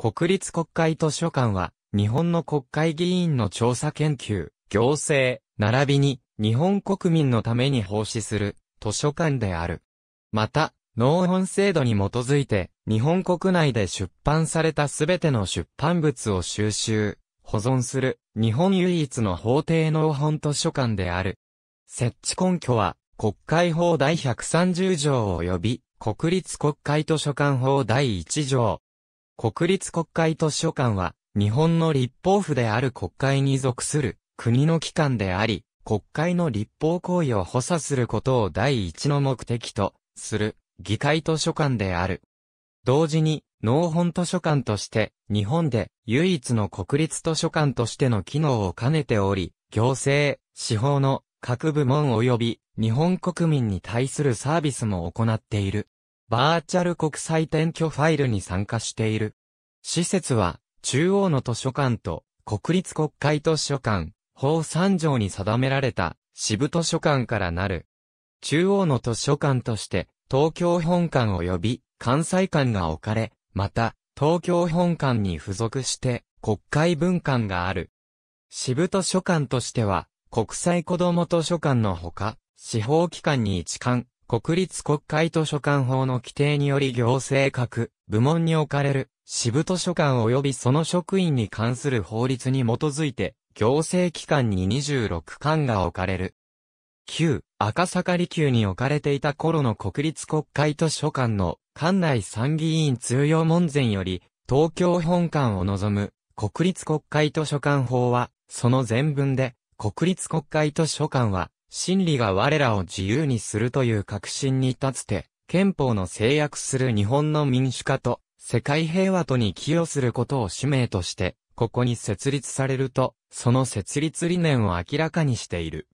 国立国会図書館は、日本の国会議員の調査研究、行政、並びに、日本国民のために奉仕する、図書館である。また、農本制度に基づいて、日本国内で出版されたすべての出版物を収集、保存する、日本唯一の法定農本図書館である。設置根拠は、国会法第130条及び、国立国会図書館法第1条、国立国会図書館は、日本の立法府である国会に属する国の機関であり、国会の立法行為を補佐することを第一の目的とする議会図書館である。同時に、農本図書館として、日本で唯一の国立図書館としての機能を兼ねており、行政、司法の各部門及び日本国民に対するサービスも行っている。バーチャル国際転居ファイルに参加している。施設は、中央の図書館と、国立国会図書館、法三条に定められた、支部図書館からなる。中央の図書館として、東京本館及び関西館が置かれ、また、東京本館に付属して国会文館がある。支部図書館としては、国際子ども図書館のほか、司法機関に一館、国立国会図書館法の規定により行政各部門に置かれる支部図書館及びその職員に関する法律に基づいて行政機関に26館が置かれる。旧赤坂離宮に置かれていた頃の国立国会図書館の館内参議院通用門前より東京本館を望む国立国会図書館法はその前文で国立国会図書館は真理が我らを自由にするという確信に立つて、憲法の制約する日本の民主化と、世界平和とに寄与することを使命として、ここに設立されると、その設立理念を明らかにしている。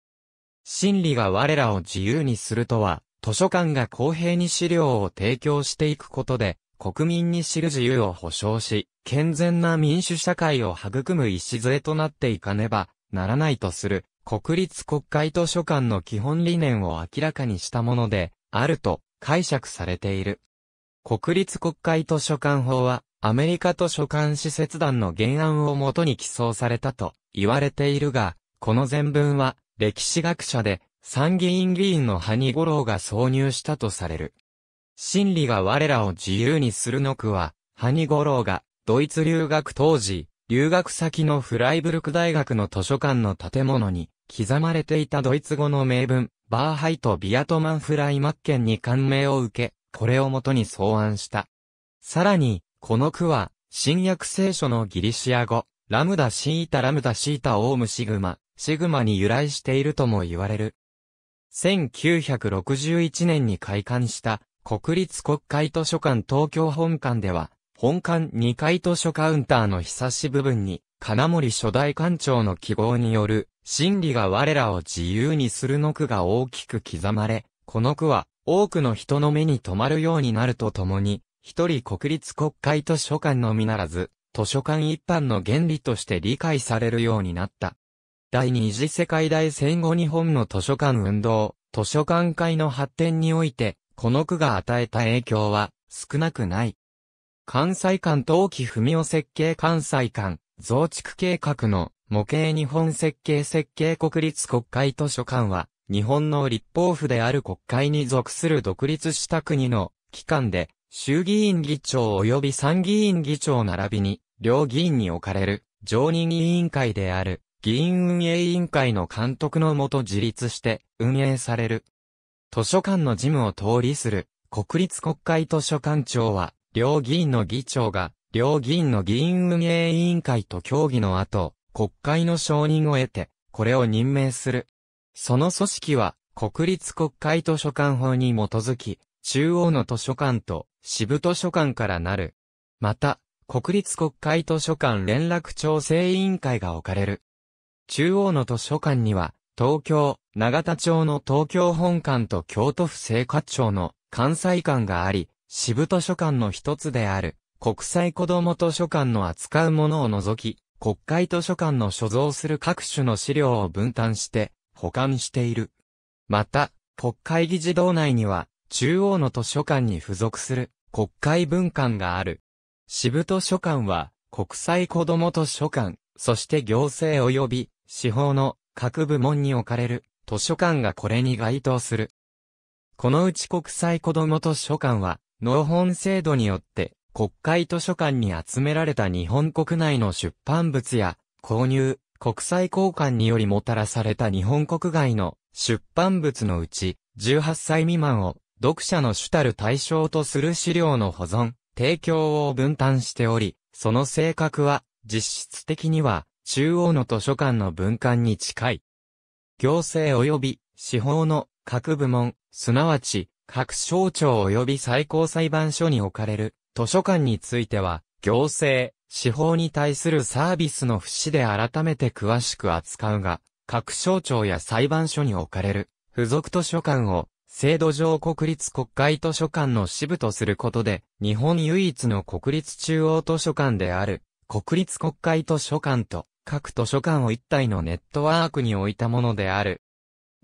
真理が我らを自由にするとは、図書館が公平に資料を提供していくことで、国民に知る自由を保障し、健全な民主社会を育む礎となっていかねばならないとする国立国会図書館の基本理念を明らかにしたもので、あると解釈されている。国立国会図書館法は、アメリカ図書館施設団の原案をもとに起草されたと言われているが、この全文は歴史学者で参議院議員のハニゴロウが挿入したとされる。真理が我らを自由にするのくは、ハニゴロウがドイツ留学当時、留学先のフライブルク大学の図書館の建物に刻まれていたドイツ語の名文、バーハイト・ビアトマンフライマッケンに感銘を受け、これをもとに草案した。さらに、この句は、新約聖書のギリシア語、ラムダシータラムダシータオウムシグマ、シグマに由来しているとも言われる。1961年に開館した国立国会図書館東京本館では、本館2階図書カウンターのひさし部分に、金森初代館長の記号による真理が我らを自由にするの句が大きく刻まれ、この句は多くの人の目に留まるようになるとともに、一人国立国会図書館のみならず、図書館一般の原理として理解されるようになった。第二次世界大戦後日本の図書館運動、図書館会の発展において、この句が与えた影響は少なくない。関西館冬季文夫設計関西館増築計画の模型日本設計設計国立国会図書館は、日本の立法府である国会に属する独立した国の機関で、衆議院議長及び参議院議長並びに、両議員に置かれる常任委員会である議員運営委員会の監督のもと自立して運営される。図書館の事務を通りする国立国会図書館長は、両議員の議長が、両議員の議員運営委員会と協議の後、国会の承認を得て、これを任命する。その組織は、国立国会図書館法に基づき、中央の図書館と支部図書館からなる。また、国立国会図書館連絡調整委員会が置かれる。中央の図書館には、東京、長田町の東京本館と京都府生活庁の関西館があり、支部図書館の一つである、国際子ども図書館の扱うものを除き、国会図書館の所蔵する各種の資料を分担して保管している。また、国会議事堂内には中央の図書館に付属する国会文館がある。支部図書館は国際子ども図書館、そして行政及び司法の各部門に置かれる図書館がこれに該当する。このうち国際子ども図書館は、納本制度によって国会図書館に集められた日本国内の出版物や、購入、国際交換によりもたらされた日本国外の出版物のうち、18歳未満を読者の主たる対象とする資料の保存、提供を分担しており、その性格は実質的には中央の図書館の分館に近い。行政及び司法の各部門、すなわち各省庁及び最高裁判所に置かれる図書館については、行政、司法に対するサービスの節で改めて詳しく扱うが、各省庁や裁判所に置かれる、付属図書館を、制度上国立国会図書館の支部とすることで、日本唯一の国立中央図書館である、国立国会図書館と、各図書館を一体のネットワークに置いたものである。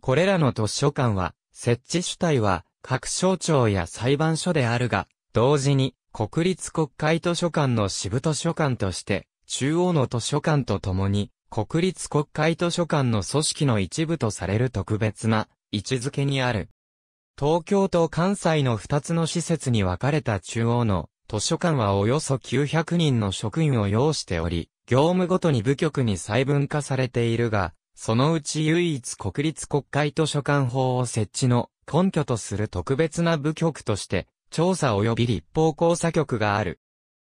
これらの図書館は、設置主体は、各省庁や裁判所であるが、同時に、国立国会図書館の支部図書館として、中央の図書館とともに、国立国会図書館の組織の一部とされる特別な位置づけにある。東京と関西の2つの施設に分かれた中央の図書館はおよそ900人の職員を要しており、業務ごとに部局に細分化されているが、そのうち唯一国立国会図書館法を設置の根拠とする特別な部局として調査及び立法交差局がある。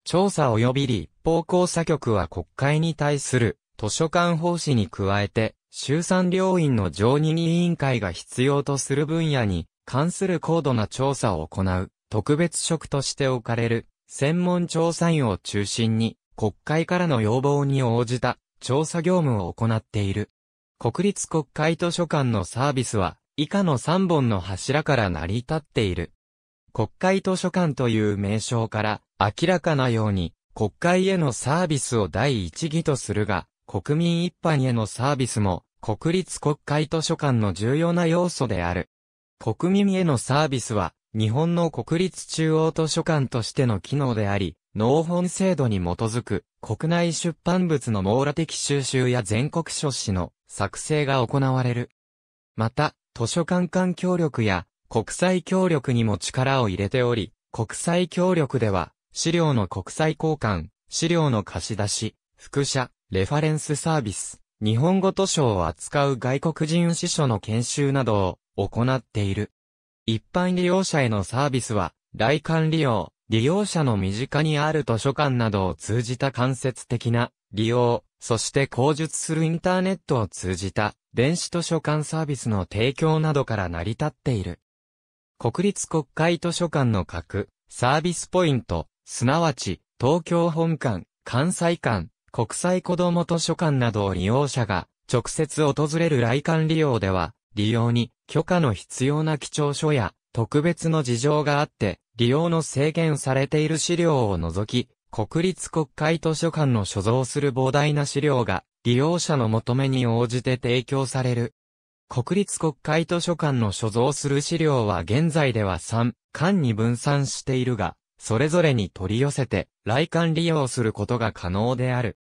調査及び立法交差局は国会に対する図書館奉仕に加えて、衆参両院の常任委員会が必要とする分野に関する高度な調査を行う特別職として置かれる専門調査員を中心に国会からの要望に応じた調査業務を行っている。国立国会図書館のサービスは以下の3本の柱から成り立っている。国会図書館という名称から明らかなように国会へのサービスを第一義とするが、国民一般へのサービスも国立国会図書館の重要な要素である。国民へのサービスは日本の国立中央図書館としての機能であり、農本制度に基づく国内出版物の網羅的収集や全国書誌の作成が行われる。また、図書館間協力や国際協力にも力を入れており、国際協力では、資料の国際交換、資料の貸し出し、副社、レファレンスサービス、日本語図書を扱う外国人司書の研修などを行っている。一般利用者へのサービスは、来館利用、利用者の身近にある図書館などを通じた間接的な利用、そして口述するインターネットを通じた電子図書館サービスの提供などから成り立っている。国立国会図書館の各、サービスポイント、すなわち、東京本館、関西館、国際子ども図書館などを利用者が直接訪れる来館利用では、利用に許可の必要な基調書や特別の事情があって、利用の制限されている資料を除き、国立国会図書館の所蔵する膨大な資料が、利用者の求めに応じて提供される国立国会図書館の所蔵する資料は現在では3巻に分散しているが、それぞれに取り寄せて、来館利用することが可能である。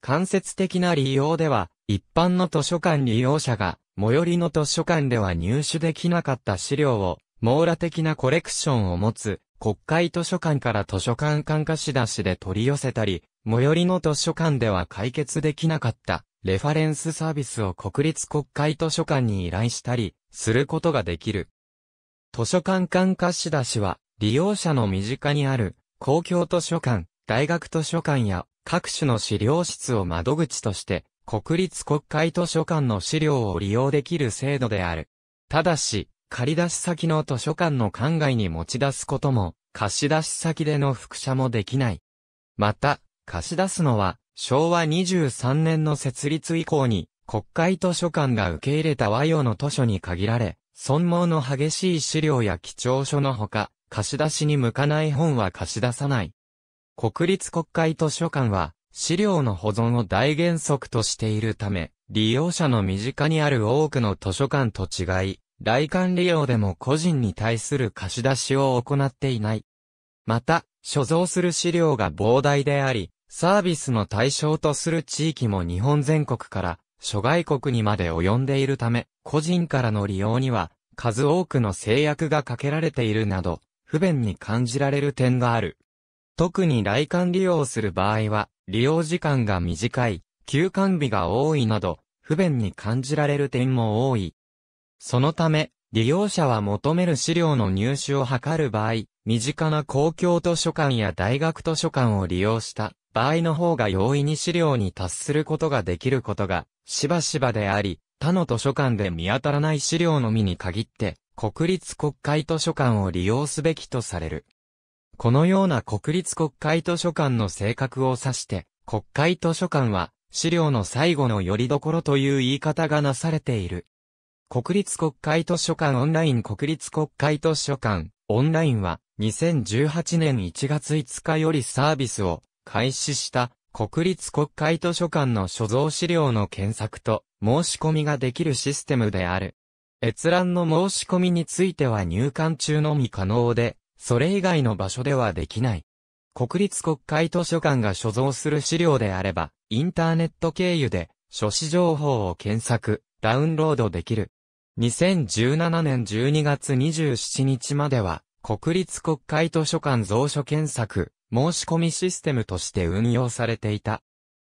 間接的な利用では、一般の図書館利用者が、最寄りの図書館では入手できなかった資料を、網羅的なコレクションを持つ、国会図書館から図書館管貸し出しで取り寄せたり、最寄りの図書館では解決できなかったレファレンスサービスを国立国会図書館に依頼したり、することができる。図書館管貸し出しは、利用者の身近にある、公共図書館、大学図書館や、各種の資料室を窓口として、国立国会図書館の資料を利用できる制度である。ただし、借り出し先の図書館の館外に持ち出すことも、貸し出し先での複写もできない。また、貸し出すのは、昭和23年の設立以降に、国会図書館が受け入れた和洋の図書に限られ、損耗の激しい資料や貴重書のほか、貸し出しに向かない本は貸し出さない。国立国会図書館は、資料の保存を大原則としているため、利用者の身近にある多くの図書館と違い、来館利用でも個人に対する貸し出しを行っていない。また、所蔵する資料が膨大であり、サービスの対象とする地域も日本全国から諸外国にまで及んでいるため、個人からの利用には数多くの制約がかけられているなど、不便に感じられる点がある。特に来館利用する場合は、利用時間が短い、休館日が多いなど、不便に感じられる点も多い。そのため、利用者は求める資料の入手を図る場合、身近な公共図書館や大学図書館を利用した場合の方が容易に資料に達することができることが、しばしばであり、他の図書館で見当たらない資料のみに限って、国立国会図書館を利用すべきとされる。このような国立国会図書館の性格を指して、国会図書館は、資料の最後の拠り所という言い方がなされている。国立国会図書館オンライン国立国会図書館オンラインは2018年1月5日よりサービスを開始した国立国会図書館の所蔵資料の検索と申し込みができるシステムである。閲覧の申し込みについては入館中のみ可能で、それ以外の場所ではできない。国立国会図書館が所蔵する資料であれば、インターネット経由で書誌情報を検索、ダウンロードできる。2017年12月27日までは、国立国会図書館蔵書検索、申し込みシステムとして運用されていた。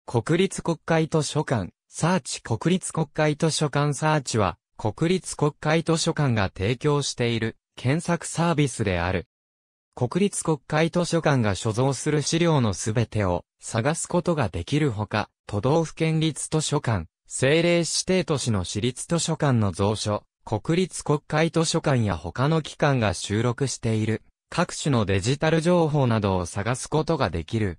国立国会図書館、サーチ国立国会図書館サーチは、国立国会図書館が提供している検索サービスである。国立国会図書館が所蔵する資料のすべてを探すことができるほか、都道府県立図書館、政令指定都市の私立図書館の蔵書、国立国会図書館や他の機関が収録している各種のデジタル情報などを探すことができる。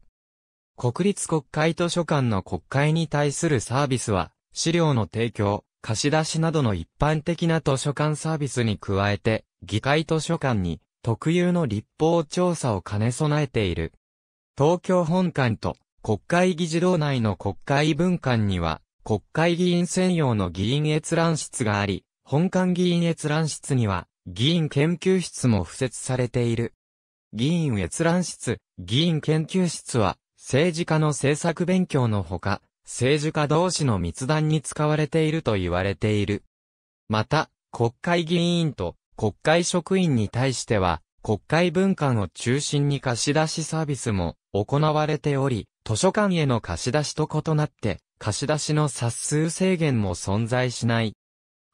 国立国会図書館の国会に対するサービスは、資料の提供、貸し出しなどの一般的な図書館サービスに加えて、議会図書館に特有の立法調査を兼ね備えている。東京本館と国会議事堂内の国会文館には、国会議員専用の議員閲覧室があり、本館議員閲覧室には、議員研究室も付設されている。議員閲覧室、議員研究室は、政治家の政策勉強のほか、政治家同士の密談に使われていると言われている。また、国会議員と国会職員に対しては、国会文館を中心に貸し出しサービスも行われており、図書館への貸し出しと異なって、貸し出しの冊数制限も存在しない。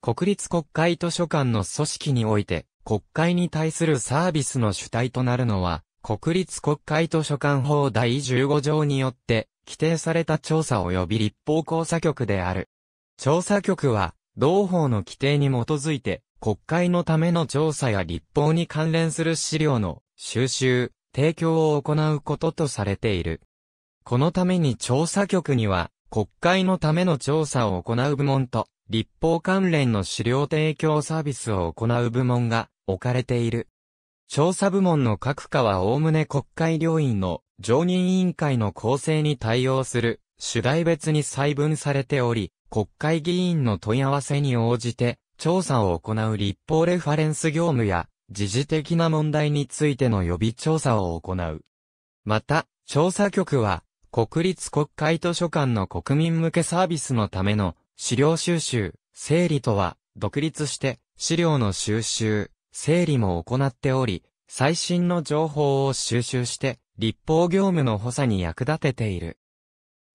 国立国会図書館の組織において、国会に対するサービスの主体となるのは、国立国会図書館法第15条によって、規定された調査及び立法交査局である。調査局は、同法の規定に基づいて、国会のための調査や立法に関連する資料の収集、提供を行うこととされている。このために調査局には、国会のための調査を行う部門と、立法関連の資料提供サービスを行う部門が置かれている。調査部門の各課はおおむね国会両院の常任委員会の構成に対応する主題別に細分されており、国会議員の問い合わせに応じて調査を行う立法レファレンス業務や時事的な問題についての予備調査を行う。また、調査局は国立国会図書館の国民向けサービスのための資料収集、整理とは、独立して資料の収集、整理も行っており、最新の情報を収集して、立法業務の補佐に役立てている。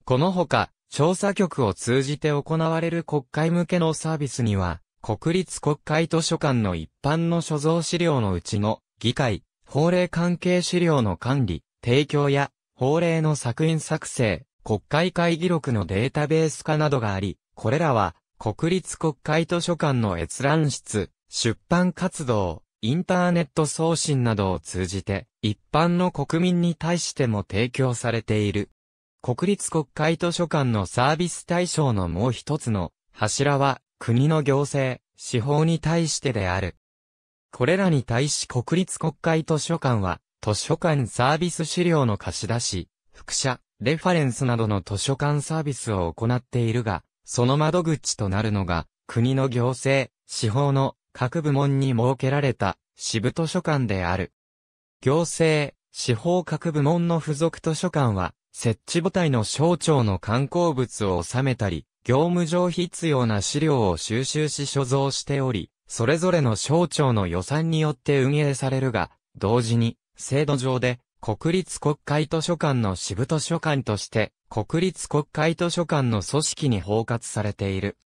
このほか、調査局を通じて行われる国会向けのサービスには、国立国会図書館の一般の所蔵資料のうちの、議会、法令関係資料の管理、提供や、法令の作演作成、国会会議録のデータベース化などがあり、これらは、国立国会図書館の閲覧室、出版活動、インターネット送信などを通じて、一般の国民に対しても提供されている。国立国会図書館のサービス対象のもう一つの柱は、国の行政、司法に対してである。これらに対し国立国会図書館は、図書館サービス資料の貸し出し、副写、レファレンスなどの図書館サービスを行っているが、その窓口となるのが、国の行政、司法の各部門に設けられた支部図書館である。行政、司法各部門の付属図書館は、設置母体の省庁の観光物を収めたり、業務上必要な資料を収集し所蔵しており、それぞれの省庁の予算によって運営されるが、同時に、制度上で、国立国会図書館の支部図書館として、国立国会図書館の組織に包括されている。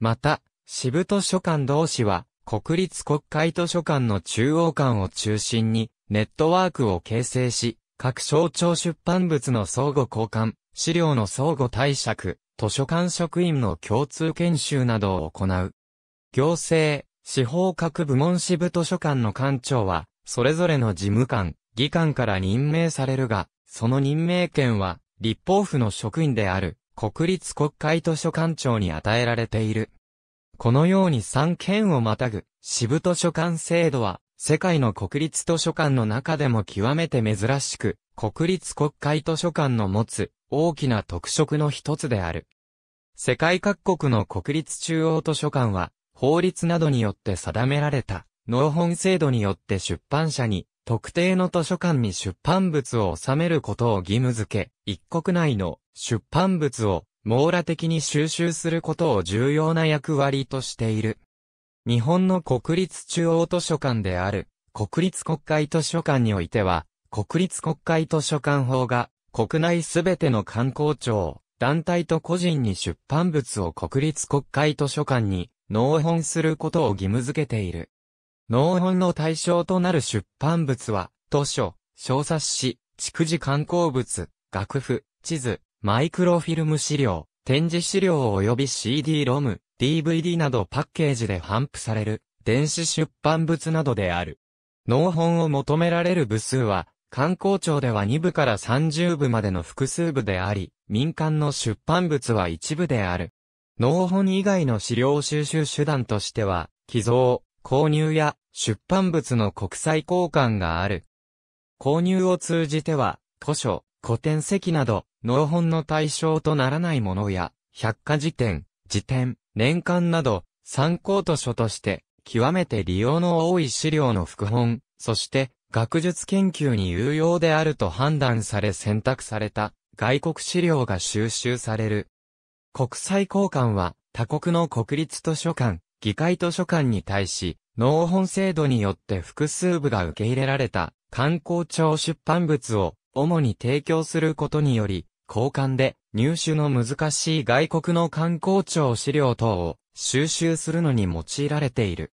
また、支部図書館同士は、国立国会図書館の中央館を中心に、ネットワークを形成し、各省庁出版物の相互交換、資料の相互貸借、図書館職員の共通研修などを行う。行政、司法各部門支部図書館の館長は、それぞれの事務官、議官から任命されるが、その任命権は、立法府の職員である、国立国会図書館長に与えられている。このように三県をまたぐ、支部図書館制度は、世界の国立図書館の中でも極めて珍しく、国立国会図書館の持つ大きな特色の一つである。世界各国の国立中央図書館は、法律などによって定められた農本制度によって出版社に特定の図書館に出版物を収めることを義務付け、一国内の出版物を網羅的に収集することを重要な役割としている。日本の国立中央図書館である国立国会図書館においては、国立国会図書館法が国内すべての観光庁、団体と個人に出版物を国立国会図書館に納本することを義務付けている。農本の対象となる出版物は、図書、小冊子、蓄次観光物、楽譜、地図、マイクロフィルム資料、展示資料及び CD ロム、DVD などパッケージで頒布される、電子出版物などである。農本を求められる部数は、観光庁では2部から30部までの複数部であり、民間の出版物は一部である。農本以外の資料収集手段としては、寄贈、購入や出版物の国際交換がある。購入を通じては、古書、古典籍など、農本の対象とならないものや、百科事典、辞典、年間など、参考図書として、極めて利用の多い資料の副本、そして、学術研究に有用であると判断され選択された、外国資料が収集される。国際交換は、他国の国立図書館、議会図書館に対し、農本制度によって複数部が受け入れられた観光庁出版物を主に提供することにより、交換で入手の難しい外国の観光庁資料等を収集するのに用いられている。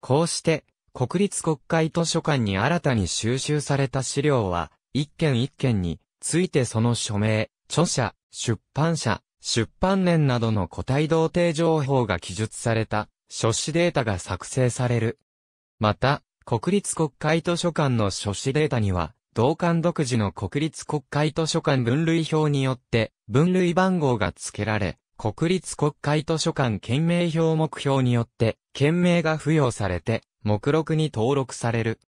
こうして、国立国会図書館に新たに収集された資料は、一件一件についてその署名、著者、出版社、出版年などの個体同定情報が記述された書誌データが作成される。また、国立国会図書館の書誌データには、同館独自の国立国会図書館分類表によって分類番号が付けられ、国立国会図書館県名表目標によって県名が付与されて目録に登録される。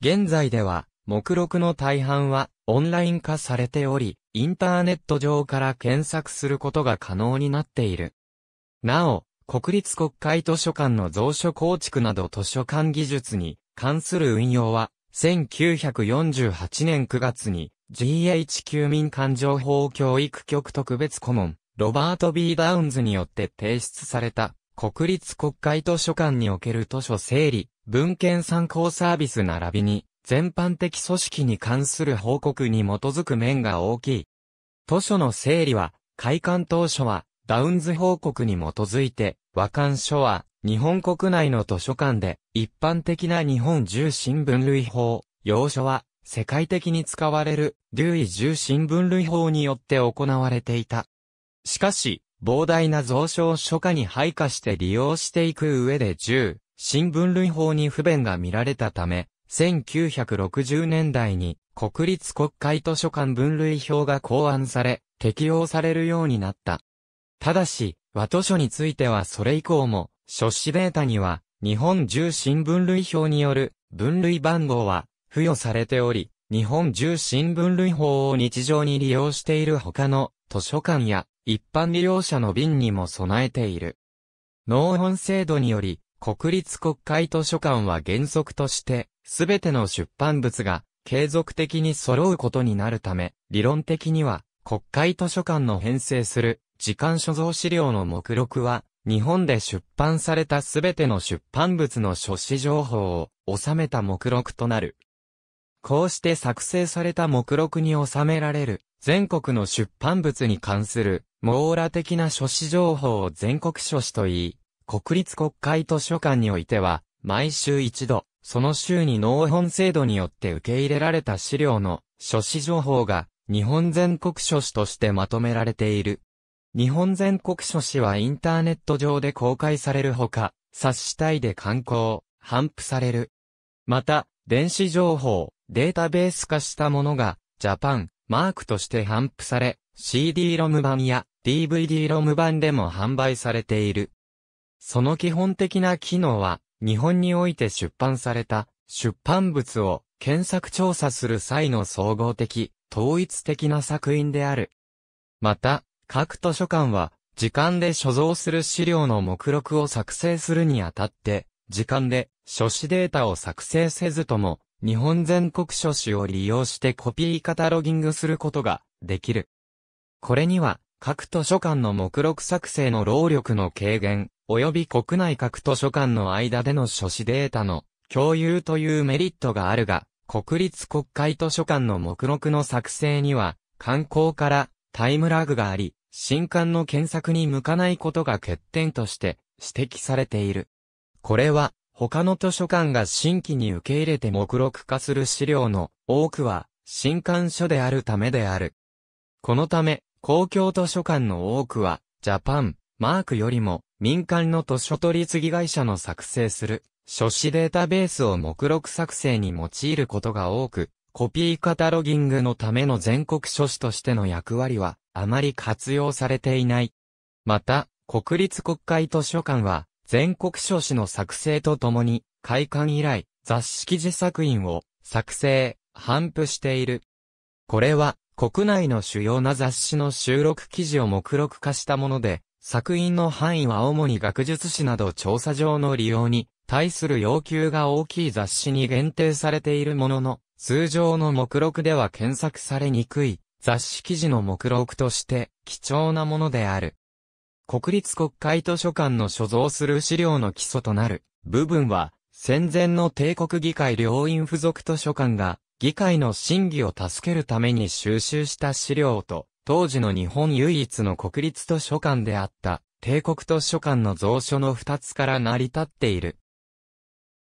現在では目録の大半はオンライン化されており、インターネット上から検索することが可能になっている。なお、国立国会図書館の蔵書構築など図書館技術に関する運用は、1948年9月に GHQ 民間情報教育局特別顧問、ロバート・ B・ ダウンズによって提出された、国立国会図書館における図書整理、文献参考サービス並びに、全般的組織に関する報告に基づく面が大きい。図書の整理は、開館当初は、ダウンズ報告に基づいて、和漢書は、日本国内の図書館で、一般的な日本重新分類法、要書は、世界的に使われる、デューイ重新分類法によって行われていた。しかし、膨大な蔵書を書家に配下して利用していく上で重、新分類法に不便が見られたため、1960年代に、国立国会図書館分類表が考案され、適用されるようになった。ただし、和図書についてはそれ以降も、書誌データには、日本重新分類表による分類番号は付与されており、日本重新分類法を日常に利用している他の図書館や一般利用者の便にも備えている。農本制度により、国立国会図書館は原則として、すべての出版物が継続的に揃うことになるため、理論的には国会図書館の編成する時間所蔵資料の目録は、日本で出版されたすべての出版物の書誌情報を収めた目録となる。こうして作成された目録に収められる全国の出版物に関する網羅的な書誌情報を全国書誌といい、国立国会図書館においては毎週一度、その週に納本制度によって受け入れられた資料の書誌情報が日本全国書誌としてまとめられている。日本全国書誌はインターネット上で公開されるほか、冊子体で刊行、販布される。また、電子情報、データベース化したものが、ジャパン、マークとして販布され、c d ロム版や d v d ロム版でも販売されている。その基本的な機能は、日本において出版された出版物を検索調査する際の総合的、統一的な作品である。また、各図書館は、時間で所蔵する資料の目録を作成するにあたって、時間で書誌データを作成せずとも、日本全国書誌を利用してコピーカタロギングすることができる。これには、各図書館の目録作成の労力の軽減、及び国内各図書館の間での書誌データの共有というメリットがあるが、国立国会図書館の目録の作成には、観光からタイムラグがあり、新刊の検索に向かないことが欠点として指摘されている。これは、他の図書館が新規に受け入れて目録化する資料の多くは新刊書であるためである。このため、公共図書館の多くは、ジャパン、マークよりも民間の図書取次会社の作成する書誌データベースを目録作成に用いることが多く、コピーカタロギングのための全国書誌としての役割は、あまり活用されていない。また、国立国会図書館は、全国書誌の作成とともに、開館以来、雑誌記事作品を、作成、反布している。これは、国内の主要な雑誌の収録記事を目録化したもので、作品の範囲は主に学術誌など調査上の利用に対する要求が大きい雑誌に限定されているものの、通常の目録では検索されにくい雑誌記事の目録として貴重なものである。国立国会図書館の所蔵する資料の基礎となる部分は戦前の帝国議会両院付属図書館が議会の審議を助けるために収集した資料と当時の日本唯一の国立図書館であった帝国図書館の蔵書の二つから成り立っている。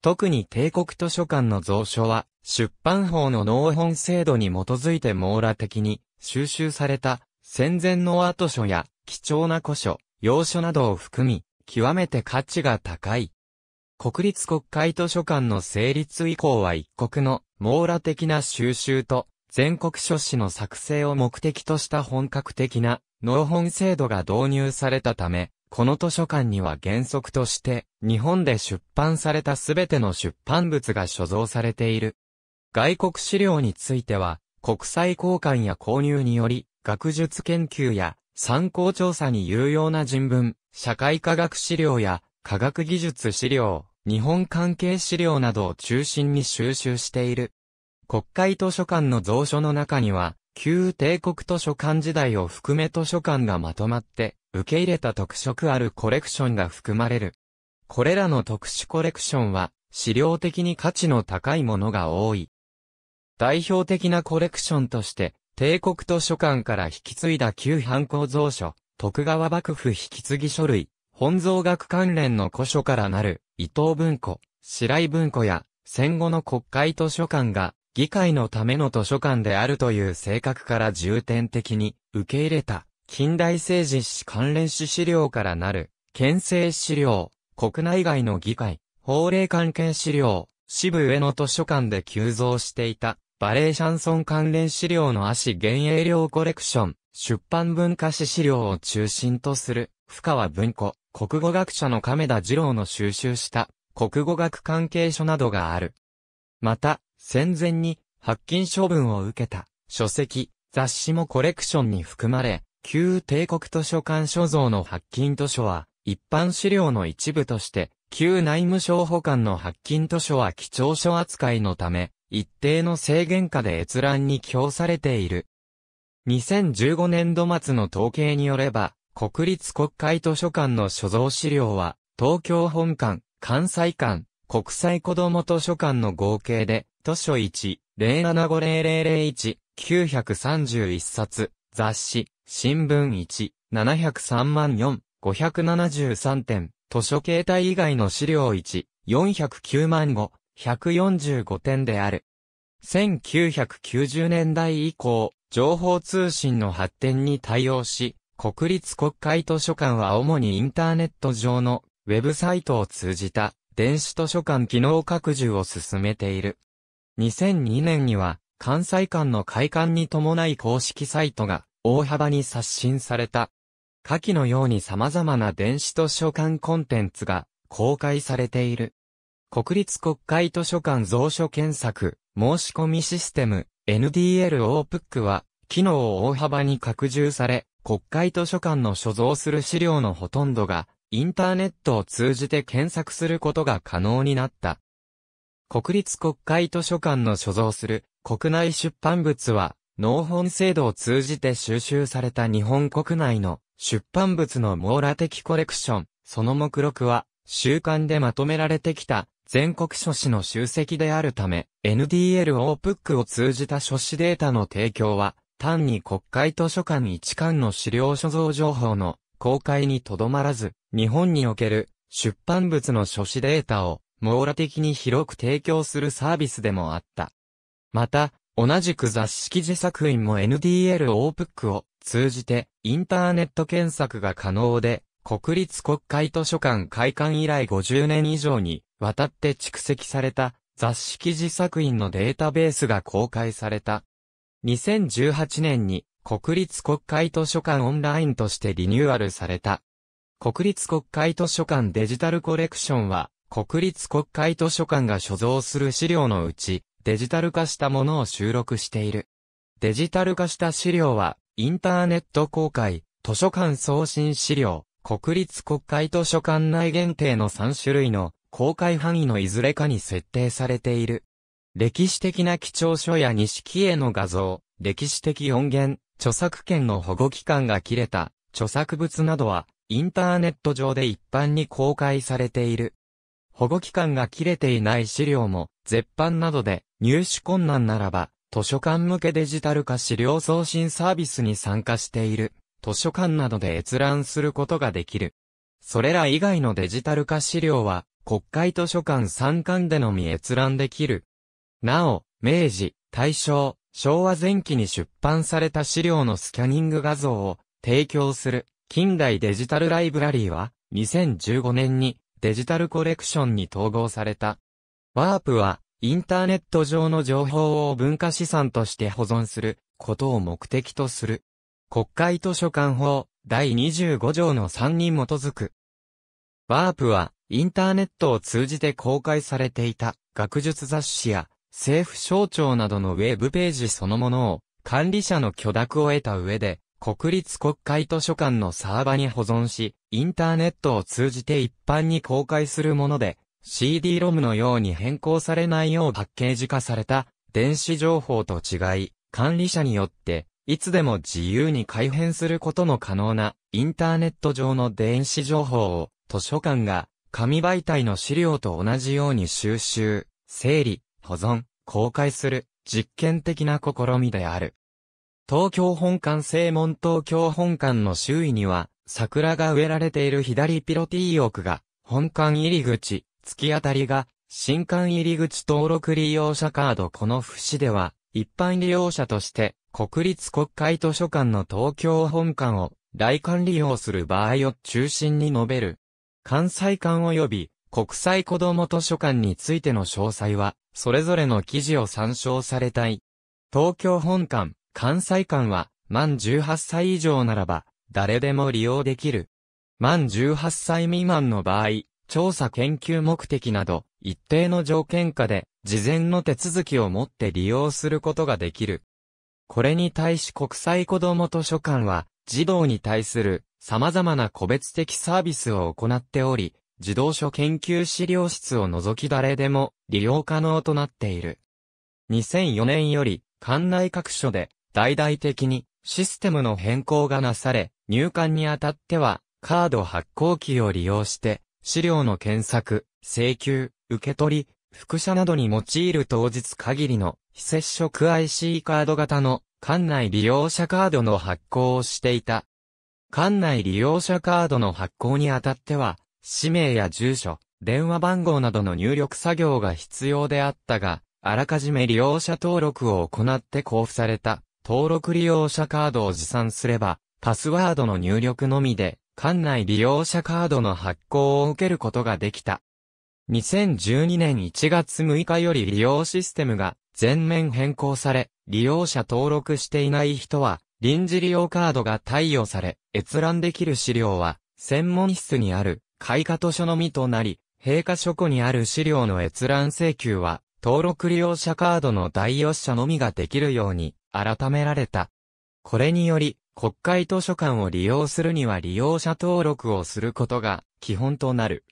特に帝国図書館の蔵書は出版法の納本制度に基づいて網羅的に収集された戦前のアート書や貴重な古書、洋書などを含み、極めて価値が高い。国立国会図書館の成立以降は一国の網羅的な収集と全国書誌の作成を目的とした本格的な納本制度が導入されたため、この図書館には原則として日本で出版されたすべての出版物が所蔵されている。外国資料については、国際交換や購入により、学術研究や参考調査に有用な人文、社会科学資料や科学技術資料、日本関係資料などを中心に収集している。国会図書館の蔵書の中には、旧帝国図書館時代を含め図書館がまとまって、受け入れた特色あるコレクションが含まれる。これらの特殊コレクションは、資料的に価値の高いものが多い。代表的なコレクションとして、帝国図書館から引き継いだ旧藩構造書、徳川幕府引き継ぎ書類、本蔵学関連の古書からなる、伊藤文庫、白井文庫や、戦後の国会図書館が、議会のための図書館であるという性格から重点的に、受け入れた、近代政治史関連史資料からなる、県政資料、国内外の議会、法令関係資料、支部上の図書館で急増していた、バレーシャンソン関連資料の足幻営料コレクション、出版文化史資料を中心とする、深川文庫、国語学者の亀田二郎の収集した、国語学関係書などがある。また、戦前に、発禁処分を受けた、書籍、雑誌もコレクションに含まれ、旧帝国図書館所蔵の発禁図書は、一般資料の一部として、旧内務省保管の発禁図書は貴重書扱いのため、一定の制限下で閲覧に供されている。2015年度末の統計によれば、国立国会図書館の所蔵資料は、東京本館、関西館、国際子ども図書館の合計で、図書1、075001、931冊、雑誌、新聞1、703万4、573点、図書形態以外の資料1、409万5、145点である。1990年代以降、情報通信の発展に対応し、国立国会図書館は主にインターネット上のウェブサイトを通じた電子図書館機能拡充を進めている。2002年には関西間の開館に伴い公式サイトが大幅に刷新された。下記のように様々な電子図書館コンテンツが公開されている。国立国会図書館蔵書検索、申し込みシステム、NDL オープ c は、機能を大幅に拡充され、国会図書館の所蔵する資料のほとんどが、インターネットを通じて検索することが可能になった。国立国会図書館の所蔵する国内出版物は、農本制度を通じて収集された日本国内の出版物の網羅的コレクション、その目録は、週刊でまとめられてきた全国書誌の集積であるため、NDL オープックを通じた書誌データの提供は、単に国会図書館一館の資料所蔵情報の公開にとどまらず、日本における出版物の書誌データを網羅的に広く提供するサービスでもあった。また、同じく雑誌記事作品も NDL オープックを通じてインターネット検索が可能で、国立国会図書館開館以来50年以上にわたって蓄積された雑誌記事作品のデータベースが公開された。2018年に国立国会図書館オンラインとしてリニューアルされた。国立国会図書館デジタルコレクションは国立国会図書館が所蔵する資料のうちデジタル化したものを収録している。デジタル化した資料はインターネット公開、図書館送信資料、国立国会図書館内限定の3種類の公開範囲のいずれかに設定されている。歴史的な貴重書や錦絵の画像、歴史的音源、著作権の保護期間が切れた著作物などはインターネット上で一般に公開されている。保護期間が切れていない資料も絶版などで入手困難ならば図書館向けデジタル化資料送信サービスに参加している。図書館などで閲覧することができる。それら以外のデジタル化資料は、国会図書館参観でのみ閲覧できる。なお、明治、大正、昭和前期に出版された資料のスキャニング画像を提供する近代デジタルライブラリーは2015年にデジタルコレクションに統合された。ワープはインターネット上の情報を文化資産として保存することを目的とする。国会図書館法第25条の3に基づく。ワープは、インターネットを通じて公開されていた学術雑誌や政府省庁などのウェブページそのものを管理者の許諾を得た上で国立国会図書館のサーバに保存し、インターネットを通じて一般に公開するもので CD-ROM のように変更されないようパッケージ化された電子情報と違い、管理者によっていつでも自由に改変することの可能なインターネット上の電子情報を図書館が紙媒体の資料と同じように収集、整理、保存、公開する実験的な試みである。東京本館正門東京本館の周囲には桜が植えられている左ピロティ奥が本館入り口、突き当たりが新館入り口登録利用者カードこの節では一般利用者として国立国会図書館の東京本館を来館利用する場合を中心に述べる。関西館及び国際子ども図書館についての詳細は、それぞれの記事を参照されたい。東京本館、関西館は、満18歳以上ならば、誰でも利用できる。満18歳未満の場合、調査研究目的など、一定の条件下で、事前の手続きをもって利用することができる。これに対し国際子ども図書館は、児童に対する様々な個別的サービスを行っており、児童書研究資料室を除き誰でも利用可能となっている。2004年より、館内各所で大々的にシステムの変更がなされ、入館にあたっては、カード発行機を利用して、資料の検索、請求、受け取り、副写などに用いる当日限りの非接触 IC カード型の館内利用者カードの発行をしていた。館内利用者カードの発行にあたっては、氏名や住所、電話番号などの入力作業が必要であったが、あらかじめ利用者登録を行って交付された登録利用者カードを持参すれば、パスワードの入力のみで、館内利用者カードの発行を受けることができた。2012年1月6日より利用システムが全面変更され、利用者登録していない人は、臨時利用カードが貸与され、閲覧できる資料は、専門室にある、開花図書のみとなり、閉花書庫にある資料の閲覧請求は、登録利用者カードの代用者のみができるように、改められた。これにより、国会図書館を利用するには利用者登録をすることが基本となる。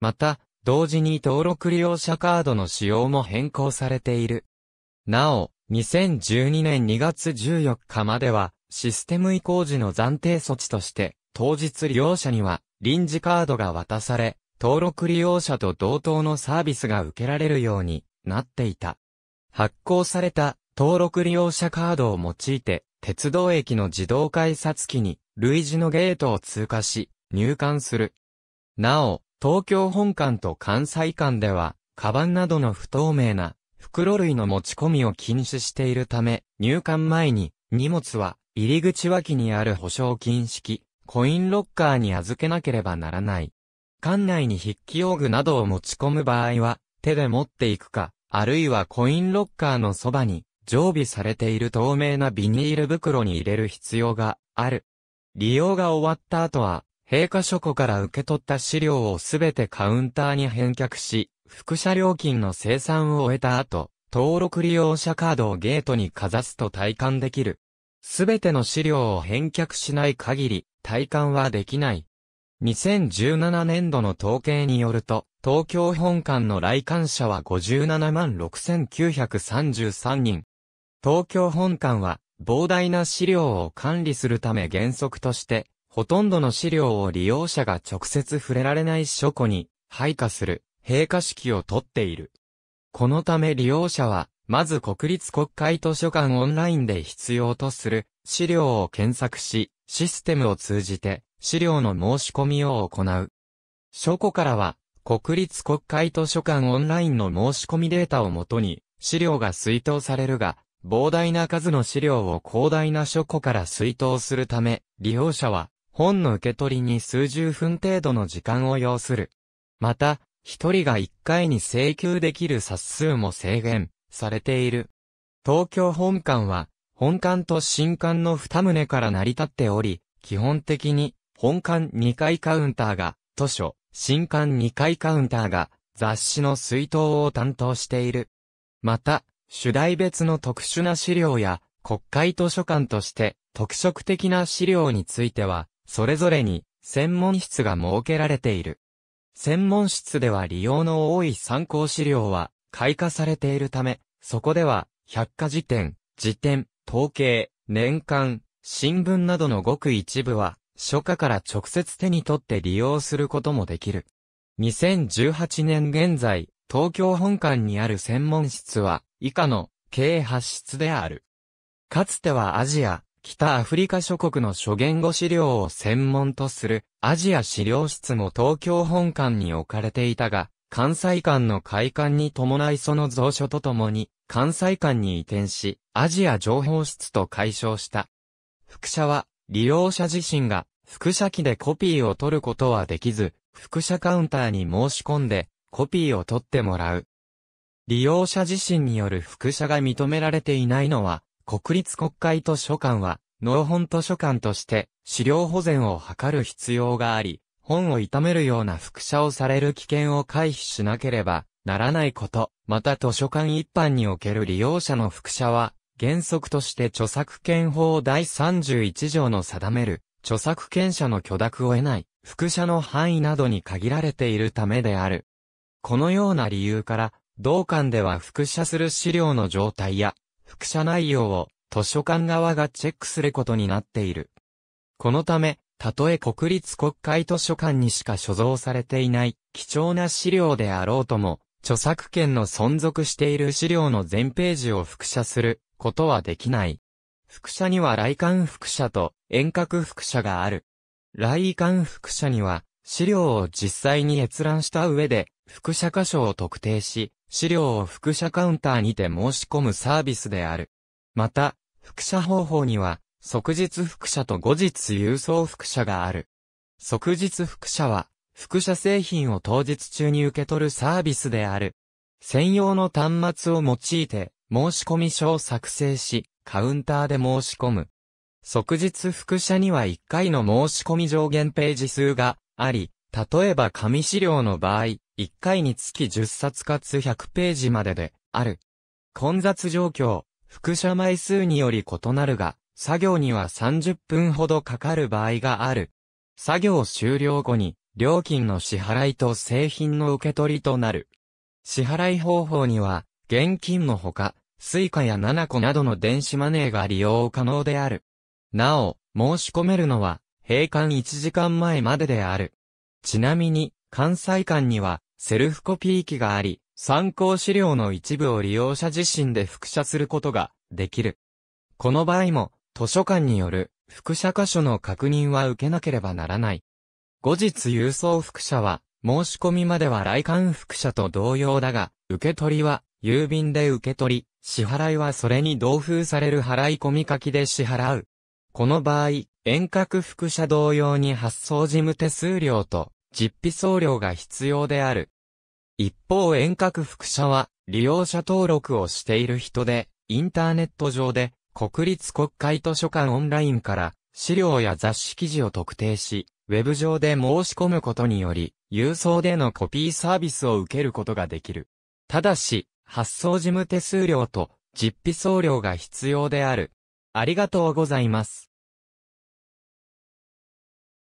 また、同時に登録利用者カードの使用も変更されている。なお、2012年2月14日までは、システム移行時の暫定措置として、当日利用者には、臨時カードが渡され、登録利用者と同等のサービスが受けられるようになっていた。発行された登録利用者カードを用いて、鉄道駅の自動改札機に類似のゲートを通過し、入館する。なお、東京本館と関西館では、カバンなどの不透明な袋類の持ち込みを禁止しているため、入館前に、荷物は、入り口脇にある保証金式、コインロッカーに預けなければならない。館内に筆記用具などを持ち込む場合は、手で持っていくか、あるいはコインロッカーのそばに、常備されている透明なビニール袋に入れる必要がある。利用が終わった後は、閉下書庫から受け取った資料をすべてカウンターに返却し、副車料金の生産を終えた後、登録利用者カードをゲートにかざすと体感できる。すべての資料を返却しない限り、体感はできない。2017年度の統計によると、東京本館の来館者は57万6933人。東京本館は、膨大な資料を管理するため原則として、ほとんどの資料を利用者が直接触れられない書庫に配下する。閉会式をとっている。このため利用者は、まず国立国会図書館オンラインで必要とする資料を検索し、システムを通じて資料の申し込みを行う。書庫からは、国立国会図書館オンラインの申し込みデータをもとに、資料が推悼されるが、膨大な数の資料を広大な書庫から推討するため、利用者は、本の受け取りに数十分程度の時間を要する。また、一人が一回に請求できる冊数も制限されている。東京本館は、本館と新館の二棟から成り立っており、基本的に、本館2階カウンターが、図書、新館2階カウンターが、雑誌の水筒を担当している。また、主題別の特殊な資料や、国会図書館として、特色的な資料については、それぞれに、専門室が設けられている。専門室では利用の多い参考資料は開花されているため、そこでは、百科事典、辞典、統計、年間、新聞などのごく一部は、初夏から直接手に取って利用することもできる。2018年現在、東京本館にある専門室は、以下の、計8室である。かつてはアジア、北アフリカ諸国の諸言語資料を専門とするアジア資料室も東京本館に置かれていたが、関西館の開館に伴いその蔵書とともに、関西館に移転し、アジア情報室と解消した。副社は、利用者自身が、副社機でコピーを取ることはできず、副社カウンターに申し込んで、コピーを取ってもらう。利用者自身による副社が認められていないのは、国立国会図書館は、農本図書館として資料保全を図る必要があり、本を傷めるような複写をされる危険を回避しなければならないこと、また図書館一般における利用者の複写は、原則として著作権法第31条の定める、著作権者の許諾を得ない、複写の範囲などに限られているためである。このような理由から、同館では複写する資料の状態や、副社内容を図書館側がチェックすることになっている。このため、たとえ国立国会図書館にしか所蔵されていない貴重な資料であろうとも、著作権の存続している資料の全ページを複写することはできない。複写には来館複写と遠隔複写がある。来館複写には資料を実際に閲覧した上で複写箇所を特定し、資料を複写カウンターにて申し込むサービスである。また、複写方法には、即日複写と後日郵送複写がある。即日複写は、複写製品を当日中に受け取るサービスである。専用の端末を用いて、申し込み書を作成し、カウンターで申し込む。即日複写には1回の申し込み上限ページ数があり、例えば紙資料の場合、1回につき10冊かつ100ページまでで、ある。混雑状況、複写枚数により異なるが、作業には30分ほどかかる場合がある。作業終了後に、料金の支払いと製品の受け取りとなる。支払い方法には、現金のほか、スイカやナナコなどの電子マネーが利用可能である。なお、申し込めるのは、閉館1時間前までである。ちなみに、関西館には、セルフコピー機があり、参考資料の一部を利用者自身で複写することができる。この場合も、図書館による複写箇所の確認は受けなければならない。後日郵送複写は、申し込みまでは来館複写と同様だが、受け取りは郵便で受け取り、支払いはそれに同封される払い込み書きで支払う。この場合、遠隔複写同様に発送事務手数料と実費送料が必要である。一方遠隔副社は、利用者登録をしている人で、インターネット上で、国立国会図書館オンラインから、資料や雑誌記事を特定し、ウェブ上で申し込むことにより、郵送でのコピーサービスを受けることができる。ただし、発送事務手数料と実費送料が必要である。ありがとうございます。